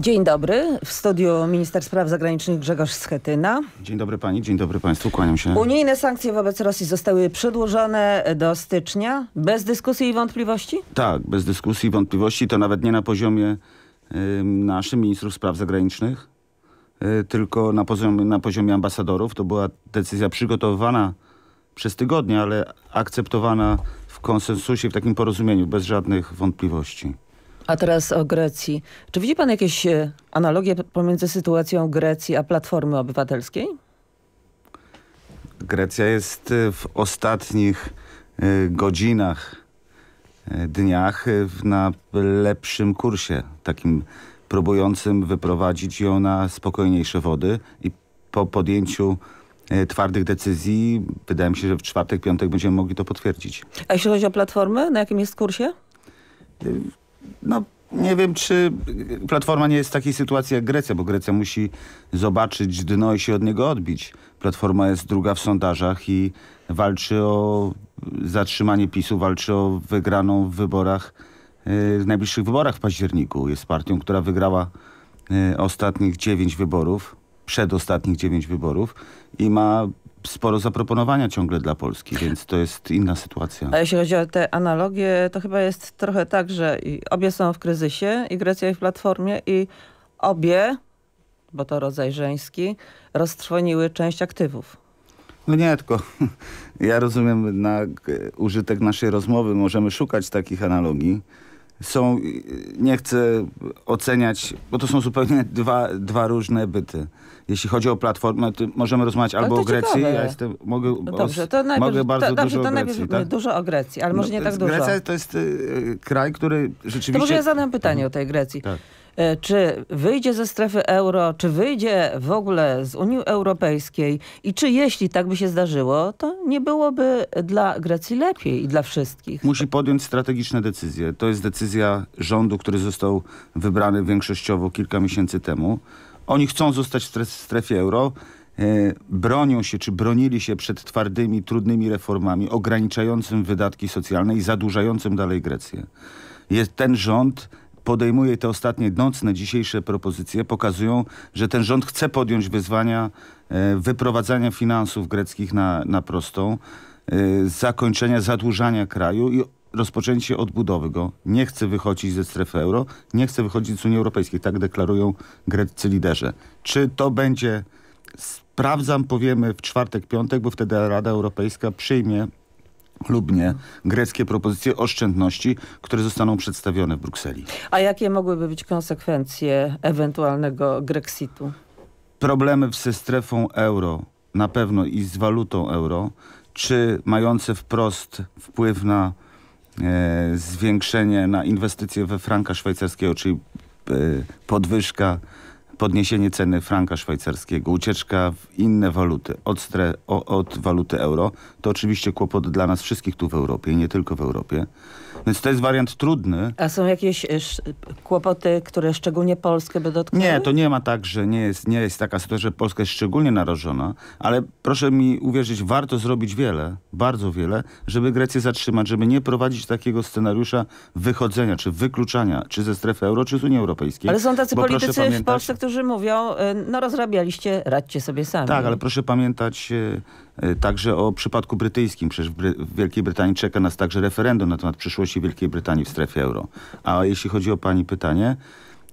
Dzień dobry. W studiu minister spraw zagranicznych Grzegorz Schetyna. Dzień dobry pani, dzień dobry państwu, kłaniam się. Unijne sankcje wobec Rosji zostały przedłużone do stycznia, bez dyskusji i wątpliwości? Tak, bez dyskusji i wątpliwości. To nawet nie na poziomie y, naszym, ministrów spraw zagranicznych, y, tylko na poziomie, na poziomie ambasadorów. To była decyzja przygotowana przez tygodnie, ale akceptowana w konsensusie, w takim porozumieniu, bez żadnych wątpliwości. A teraz o Grecji. Czy widzi pan jakieś e, analogie pomiędzy sytuacją Grecji a Platformy Obywatelskiej? Grecja jest e, w ostatnich e, godzinach, dniach na lepszym kursie, takim próbującym wyprowadzić ją na spokojniejsze wody i po podjęciu twardych decyzji, wydaje mi się, że w czwartek, piątek będziemy mogli to potwierdzić. A jeśli chodzi o Platformę, na jakim jest kursie? no nie wiem, czy Platforma nie jest w takiej sytuacji jak Grecja, bo Grecja musi zobaczyć dno i się od niego odbić. Platforma jest druga w sondażach i walczy o zatrzymanie PiSu, walczy o wygraną w wyborach, y, w najbliższych wyborach w październiku. Jest partią, która wygrała y, ostatnich dziewięć wyborów, przedostatnich dziewięć wyborów i ma sporo zaproponowania ciągle dla Polski, więc to jest inna sytuacja. A jeśli chodzi o te analogie, to chyba jest trochę tak, że obie są w kryzysie, i Grecja i w Platformie i obie, bo to rodzaj żeński, roztrwoniły część aktywów. No nie, tylko ja rozumiem na użytek naszej rozmowy możemy szukać takich analogii, są, nie chcę oceniać, bo to są zupełnie dwa, dwa różne byty. Jeśli chodzi o platformę, to możemy rozmawiać ale albo o Grecji. Ja jestem, mogę, no dobrze, to najpierw, mogę bardzo to, dobrze, dużo to najpierw o Grecji. Tak? Dużo o Grecji, ale może no, nie tak dużo. Grecja to jest y, y kraj, który rzeczywiście... To może ja zadam pytanie mhm. o tej Grecji. Tak. E, czy wyjdzie ze strefy euro, czy wyjdzie w ogóle z Unii Europejskiej i czy jeśli tak by się zdarzyło, to nie byłoby dla Grecji lepiej i dla wszystkich. Musi podjąć strategiczne decyzje. To jest decyzja rządu, który został wybrany większościowo kilka miesięcy temu. Oni chcą zostać w strefie euro e, bronią się czy bronili się przed twardymi, trudnymi reformami ograniczającym wydatki socjalne i zadłużającym dalej Grecję. Jest ten rząd podejmuje te ostatnie nocne, dzisiejsze propozycje pokazują, że ten rząd chce podjąć wyzwania e, wyprowadzania finansów greckich na, na prostą, e, zakończenia zadłużania kraju i rozpoczęcie odbudowy go. Nie chce wychodzić ze strefy euro, nie chce wychodzić z Unii Europejskiej. Tak deklarują greccy liderzy. Czy to będzie... Sprawdzam, powiemy w czwartek, piątek, bo wtedy Rada Europejska przyjmie lub nie greckie propozycje oszczędności, które zostaną przedstawione w Brukseli. A jakie mogłyby być konsekwencje ewentualnego Grexitu? Problemy ze strefą euro na pewno i z walutą euro, czy mające wprost wpływ na e, zwiększenie, na inwestycje we franka szwajcarskiego, czyli e, podwyżka podniesienie ceny franka szwajcarskiego, ucieczka w inne waluty, od waluty euro, to oczywiście kłopot dla nas wszystkich tu w Europie, nie tylko w Europie. Więc to jest wariant trudny. A są jakieś e, kłopoty, które szczególnie Polskę by dotknęły? Nie, to nie ma tak, że nie jest, nie jest taka sytuacja, że Polska jest szczególnie narażona, ale proszę mi uwierzyć, warto zrobić wiele, bardzo wiele, żeby Grecję zatrzymać, żeby nie prowadzić takiego scenariusza wychodzenia, czy wykluczania, czy ze strefy euro, czy z Unii Europejskiej. Ale są tacy Bo politycy pamiętać, w Polsce, którzy mówią, e, no rozrabialiście, radźcie sobie sami. Tak, ale proszę pamiętać e, Y, także o przypadku brytyjskim. Przecież w Wielkiej Brytanii czeka nas także referendum na temat przyszłości Wielkiej Brytanii w strefie euro. A jeśli chodzi o pani pytanie,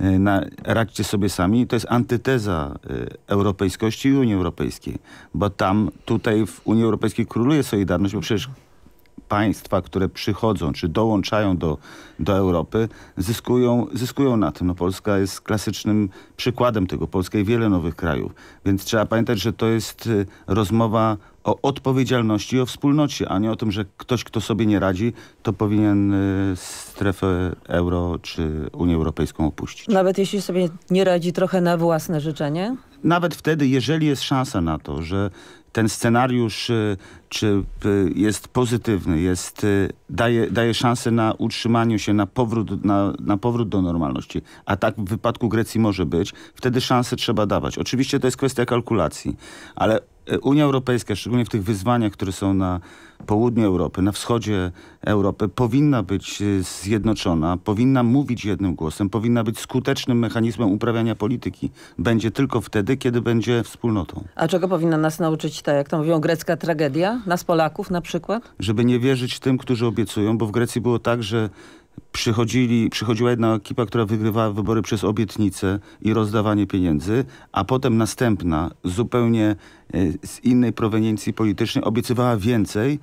y, na, radźcie sobie sami, to jest antyteza y, europejskości i Unii Europejskiej, bo tam, tutaj w Unii Europejskiej króluje Solidarność, bo przecież państwa, które przychodzą czy dołączają do, do Europy, zyskują, zyskują na tym. No Polska jest klasycznym przykładem tego. Polska i wiele nowych krajów. Więc trzeba pamiętać, że to jest y, rozmowa o odpowiedzialności o wspólnocie, a nie o tym, że ktoś, kto sobie nie radzi, to powinien y, strefę euro czy Unię Europejską opuścić. Nawet jeśli sobie nie radzi trochę na własne życzenie? Nawet wtedy, jeżeli jest szansa na to, że ten scenariusz y, czy y, jest pozytywny, jest, daje, daje szansę na utrzymanie się, na powrót, na, na powrót do normalności, a tak w wypadku Grecji może być, wtedy szanse trzeba dawać. Oczywiście to jest kwestia kalkulacji, ale E, Unia Europejska, szczególnie w tych wyzwaniach, które są na południu Europy, na wschodzie Europy, powinna być e, zjednoczona, powinna mówić jednym głosem, powinna być skutecznym mechanizmem uprawiania polityki. Będzie tylko wtedy, kiedy będzie wspólnotą. A czego powinna nas nauczyć ta, jak to mówią, grecka tragedia? Nas Polaków na przykład? Żeby nie wierzyć tym, którzy obiecują, bo w Grecji było tak, że przychodzili, przychodziła jedna ekipa, która wygrywała wybory przez obietnice i rozdawanie pieniędzy, a potem następna, zupełnie e, z innej proweniencji politycznej, obiecywała więcej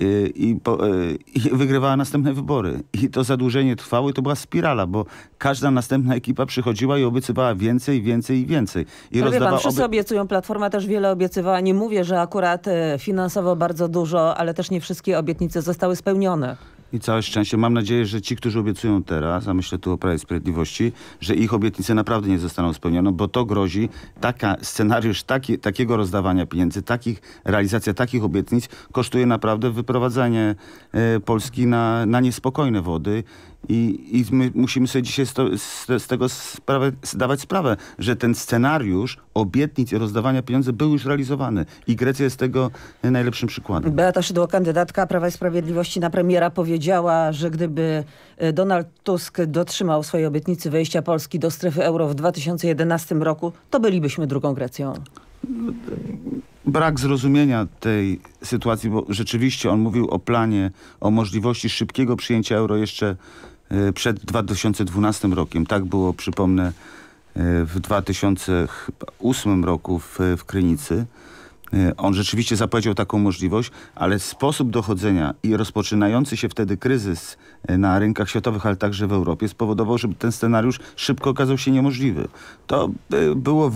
e, i, po, e, i, wygrywała następne wybory. I to zadłużenie trwało i to była spirala, bo każda następna ekipa przychodziła i obiecywała więcej, więcej i więcej. I no rozdawała pan, wszyscy obie... obiecują, Platforma też wiele obiecywała. Nie mówię, że akurat finansowo bardzo dużo, ale też nie wszystkie obietnice zostały spełnione. I całe szczęście. Mam nadzieję, że ci, którzy obiecują teraz, a myślę tu o Prawie Sprawiedliwości, że ich obietnice naprawdę nie zostaną spełnione, bo to grozi taka, scenariusz taki, takiego rozdawania pieniędzy, takich, realizacja takich obietnic kosztuje naprawdę wyprowadzanie e, Polski na, na niespokojne wody i, i my musimy sobie dzisiaj z, z, tego sprawę, zdawać sprawę, że ten scenariusz obietnic i rozdawania pieniędzy był już realizowany. I Grecja jest tego najlepszym przykładem. Beata Szydło, kandydatka Prawa i Sprawiedliwości na premiera powiedziała, że gdyby e, Donald Tusk dotrzymał swojej obietnicy wejścia Polski do strefy euro w 2011 roku, to bylibyśmy drugą Grecją brak zrozumienia tej sytuacji, bo rzeczywiście on mówił o planie, o możliwości szybkiego przyjęcia euro jeszcze Y, przed 2012 rokiem. Tak było, przypomnę, y, w 2008 roku w, w Krynicy. Y, on rzeczywiście zapowiedział taką możliwość, ale sposób dochodzenia i rozpoczynający się wtedy kryzys na rynkach światowych, ale także w Europie spowodował, że ten scenariusz szybko okazał się niemożliwy. To było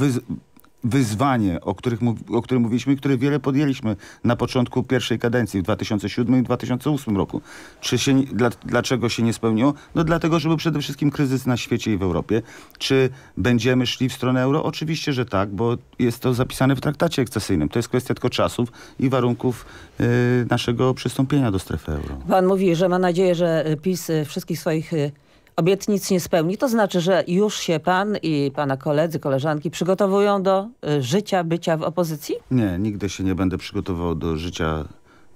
wyzwanie, o, których, o którym mówiliśmy i które wiele podjęliśmy na początku pierwszej kadencji w 2007 i 2008 roku. Czy się, dla, dlaczego się nie spełniło? No dlatego, żeby przede wszystkim kryzys na świecie i w Europie. Czy będziemy szli w stronę euro? Oczywiście, że tak, bo jest to zapisane w traktacie ekscesyjnym. To jest kwestia tylko czasów i warunków y, naszego przystąpienia do strefy euro. Pan mówi, że ma nadzieję, że PiS y, wszystkich swoich y, obietnic nie spełni, to znaczy, że już się pan i pana koledzy, koleżanki przygotowują do y, życia, bycia w opozycji? Nie, nigdy się nie będę przygotował do życia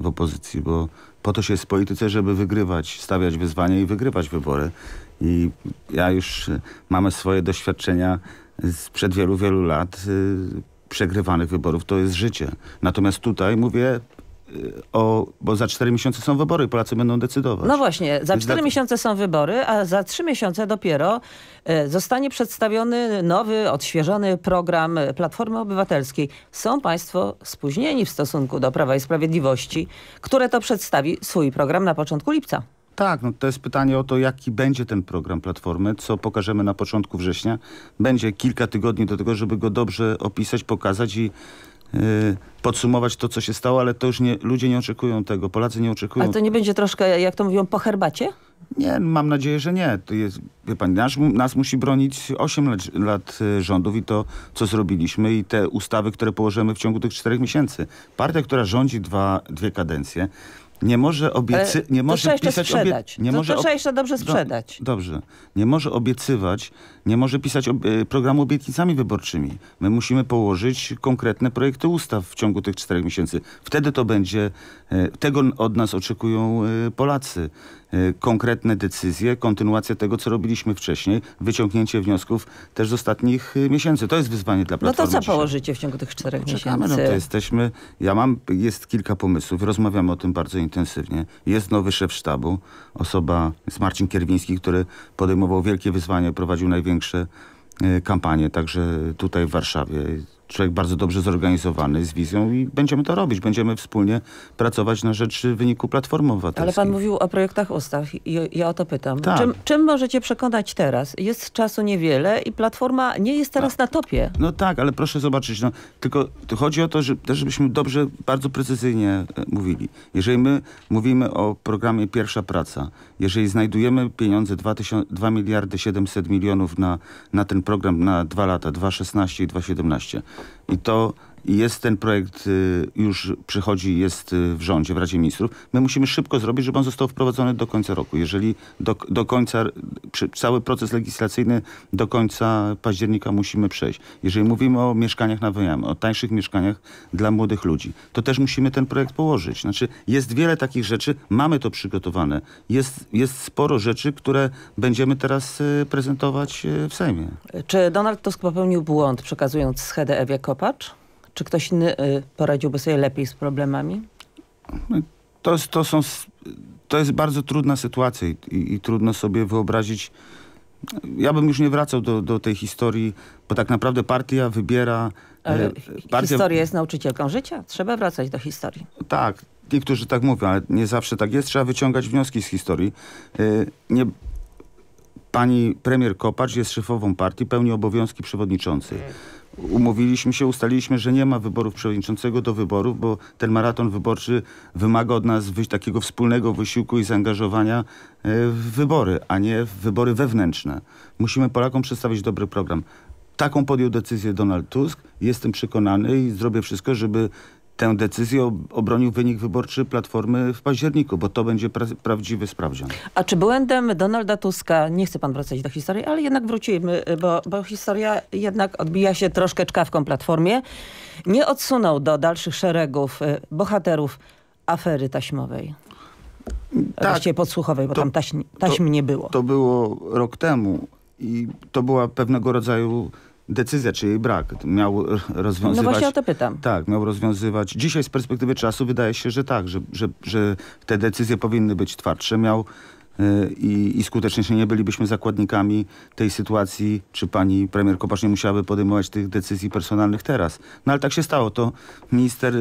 w opozycji, bo po to się jest w polityce, żeby wygrywać, stawiać wyzwania i wygrywać wybory. I ja już y, mamy swoje doświadczenia sprzed wielu, wielu lat y, przegrywanych wyborów. To jest życie. Natomiast tutaj mówię o, bo za cztery miesiące są wybory i Polacy będą decydować. No właśnie, za cztery dla... miesiące są wybory, a za trzy miesiące dopiero e, zostanie przedstawiony nowy, odświeżony program Platformy Obywatelskiej. Są państwo spóźnieni w stosunku do Prawa i Sprawiedliwości, które to przedstawi swój program na początku lipca. Tak, no to jest pytanie o to, jaki będzie ten program Platformy, co pokażemy na początku września. Będzie kilka tygodni do tego, żeby go dobrze opisać, pokazać i Y, podsumować to, co się stało, ale to już nie, ludzie nie oczekują tego, Polacy nie oczekują. Ale to nie będzie troszkę, jak to mówią, po herbacie? Nie, mam nadzieję, że nie. To jest, wie pani, nas, nas musi bronić 8 lat, lat, y, rządów i to, co zrobiliśmy i te ustawy, które położymy w ciągu tych czterech miesięcy. Partia, która rządzi dwa, dwie kadencje, nie może, obiecy, nie może pisać... Obie, nie to, może to trzeba jeszcze dobrze sprzedać. Do, dobrze. Nie może obiecywać, nie może pisać ob, y, programu obietnicami wyborczymi. My musimy położyć konkretne projekty ustaw w ciągu tych czterech miesięcy. Wtedy to będzie... Y, tego od nas oczekują y, Polacy konkretne decyzje, kontynuacja tego, co robiliśmy wcześniej, wyciągnięcie wniosków też z ostatnich miesięcy. To jest wyzwanie dla Platformy. No to co dzisiaj. położycie w ciągu tych czterech Czekamy, miesięcy? No to jesteśmy, ja mam, jest kilka pomysłów, rozmawiamy o tym bardzo intensywnie intensywnie. Jest nowy szef sztabu, osoba, jest Marcin Kierwiński, który podejmował wielkie wyzwania, prowadził największe e, kampanie, także tutaj w Warszawie człowiek bardzo dobrze zorganizowany z wizją i będziemy to robić. Będziemy wspólnie pracować na rzecz wyniku Platformy Obywatelskiej. Ale pan mówił o projektach ustaw i ja o to pytam. Tak. Czym, czym, możecie przekonać teraz? Jest czasu niewiele i Platforma nie jest teraz tak. na topie. No tak, ale proszę zobaczyć, no, tylko chodzi o to, że, żebyśmy dobrze, bardzo precyzyjnie e, mówili. Jeżeli my mówimy o programie Pierwsza Praca, jeżeli znajdujemy pieniądze 2, 2 miliardy 700 milionów na, na ten program na dwa lata, 2016 i 2017, i to i jest ten projekt, y, już przychodzi, jest y, w rządzie, w Radzie Ministrów. My musimy szybko zrobić, żeby on został wprowadzony do końca roku. Jeżeli do, do końca, cały proces legislacyjny do końca października musimy przejść. Jeżeli mówimy o mieszkaniach na wynajem, o tańszych mieszkaniach dla młodych ludzi, to też musimy ten projekt położyć. Znaczy jest wiele takich rzeczy, mamy to przygotowane. Jest, jest sporo rzeczy, które będziemy teraz y, prezentować w Sejmie. Czy Donald Tusk popełnił błąd przekazując schedę Ewie Kopacz? Czy ktoś inny y, poradziłby sobie lepiej z problemami? No, to jest, to są, to jest bardzo trudna sytuacja i, i trudno sobie wyobrazić. Ja bym już nie wracał do, do tej historii, bo tak naprawdę partia wybiera... E, ale partia... historia jest nauczycielką życia. Trzeba wracać do historii. Tak, niektórzy tak mówią, ale nie zawsze tak jest. Trzeba wyciągać wnioski z historii. E, nie, pani premier Kopacz jest szefową partii, pełni obowiązki przewodniczącej umówiliśmy się, ustaliliśmy, że nie ma wyborów przewodniczącego do wyborów, bo ten maraton wyborczy wymaga od nas takiego wspólnego wysiłku i zaangażowania e, w wybory, a nie w wybory wewnętrzne. Musimy Polakom przedstawić dobry program. Taką podjął decyzję Donald Tusk. Jestem przekonany i zrobię wszystko, żeby tę decyzję obronił wynik wyborczy Platformy w październiku, bo to będzie pra prawdziwy sprawdzian. A czy błędem Donalda Tuska, nie chce pan wracać do historii, ale jednak wrócimy, bo, bo historia jednak odbija się troszkę czkawką Platformie, nie odsunął do dalszych szeregów y, bohaterów afery taśmowej. Tak, Właściwie podsłuchowej, bo to, tam taśm, taśm to, nie było. To było rok temu i to była pewnego rodzaju decyzja, czy jej brak, miał rozwiązywać... No właśnie o to pytam. Tak, miał rozwiązywać... Dzisiaj z perspektywy czasu wydaje się, że tak, że, że, że te decyzje powinny być twardsze. Miał e, i, i skuteczniejsze nie bylibyśmy zakładnikami tej sytuacji, czy pani premier Kopacz nie musiałaby podejmować tych decyzji personalnych teraz. No ale tak się stało. To minister e,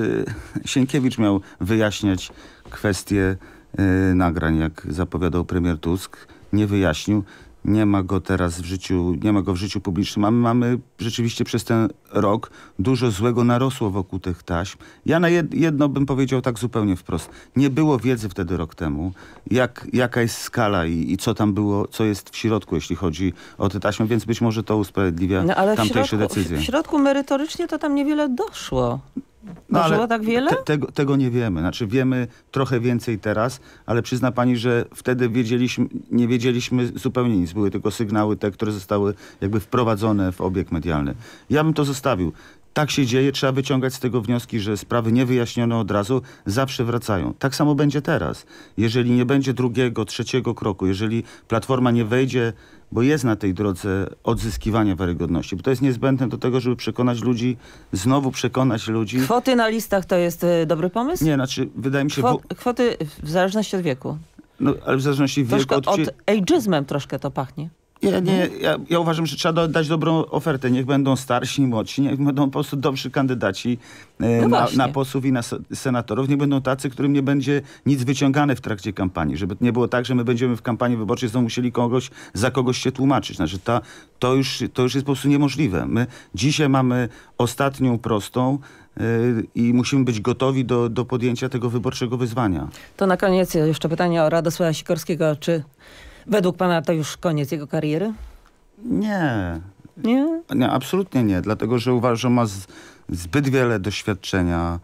Sienkiewicz miał wyjaśniać kwestię y, e, nagrań, jak zapowiadał premier Tusk. Nie wyjaśnił nie ma go teraz w życiu, nie ma go w życiu publicznym. Mamy, mamy rzeczywiście przez ten rok dużo złego narosło wokół tych taśm. Ja na jedno bym powiedział tak zupełnie wprost. Nie było wiedzy wtedy rok temu, jak, jaka jest skala i, i co tam było, co jest w środku, jeśli chodzi o te taśmy, więc być może to usprawiedliwia no, ale tamtejsze w środku, decyzje. W środku merytorycznie to tam niewiele doszło. No, ale tak wiele? Te, tego, tego, nie wiemy. Znaczy wiemy trochę więcej teraz, ale przyzna pani, że wtedy wiedzieliśmy, nie wiedzieliśmy zupełnie nic. Były tylko sygnały te, które zostały jakby wprowadzone w obieg medialny. Ja bym to zostawił tak się dzieje, trzeba wyciągać z tego wnioski, że sprawy niewyjaśnione od razu zawsze wracają. Tak samo będzie teraz. Jeżeli nie będzie drugiego, trzeciego kroku, jeżeli Platforma nie wejdzie, bo jest na tej drodze odzyskiwania wiarygodności, bo to jest niezbędne do tego, żeby przekonać ludzi, znowu przekonać ludzi. Kwoty na listach to jest y, dobry pomysł? Nie, znaczy wydaje mi się... Kwo kwoty w zależności od wieku. No, ale w zależności wieku... Troszkę od, od ageizmem troszkę to pachnie. Ja, nie, no. ja, ja uważam, że trzeba dać dobrą ofertę. Niech będą starsi młodsi, niech będą po prostu dobrzy kandydaci e, no na, na, posłów i na senatorów. Nie będą tacy, którym nie będzie nic wyciągane w trakcie kampanii. Żeby nie było tak, że my będziemy w kampanii wyborczej znowu musieli kogoś, za kogoś się tłumaczyć. Znaczy ta, to, już, to już jest po prostu niemożliwe. My dzisiaj mamy ostatnią prostą e, i musimy być gotowi do, do podjęcia tego wyborczego wyzwania. To na koniec jeszcze pytanie o Radosława Sikorskiego. Czy Według pana to już koniec jego kariery? Nie. Nie? nie absolutnie nie, dlatego że uważam, że ma zbyt wiele doświadczenia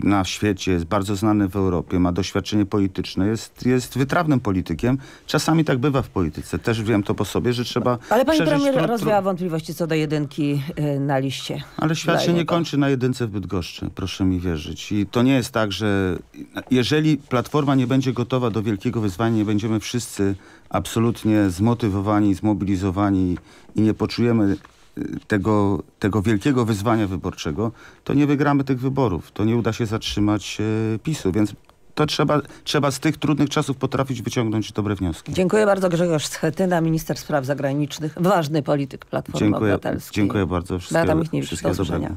Y, na świecie, jest bardzo znany w Europie, ma doświadczenie polityczne, jest, jest wytrawnym politykiem. Czasami tak bywa w polityce. Też wiem to po sobie, że trzeba Ale pani premier tru... rozwiała wątpliwości co do jedynki y, na liście. Ale świat się nie kończy na jedynce w Bydgoszczy, proszę mi wierzyć. I to nie jest tak, że jeżeli Platforma nie będzie gotowa do wielkiego wyzwania, nie będziemy wszyscy absolutnie zmotywowani, zmobilizowani i nie poczujemy tego, tego wielkiego wyzwania wyborczego, to nie wygramy tych wyborów, to nie uda się zatrzymać e, PiSu, więc to trzeba, trzeba z tych trudnych czasów potrafić wyciągnąć dobre wnioski. Dziękuję bardzo Grzegorz Schetyna, minister spraw zagranicznych, ważny polityk Platformy dziękuję, Obywatelskiej. Dziękuję bardzo. Wszystkiego, wszystkiego dobrego.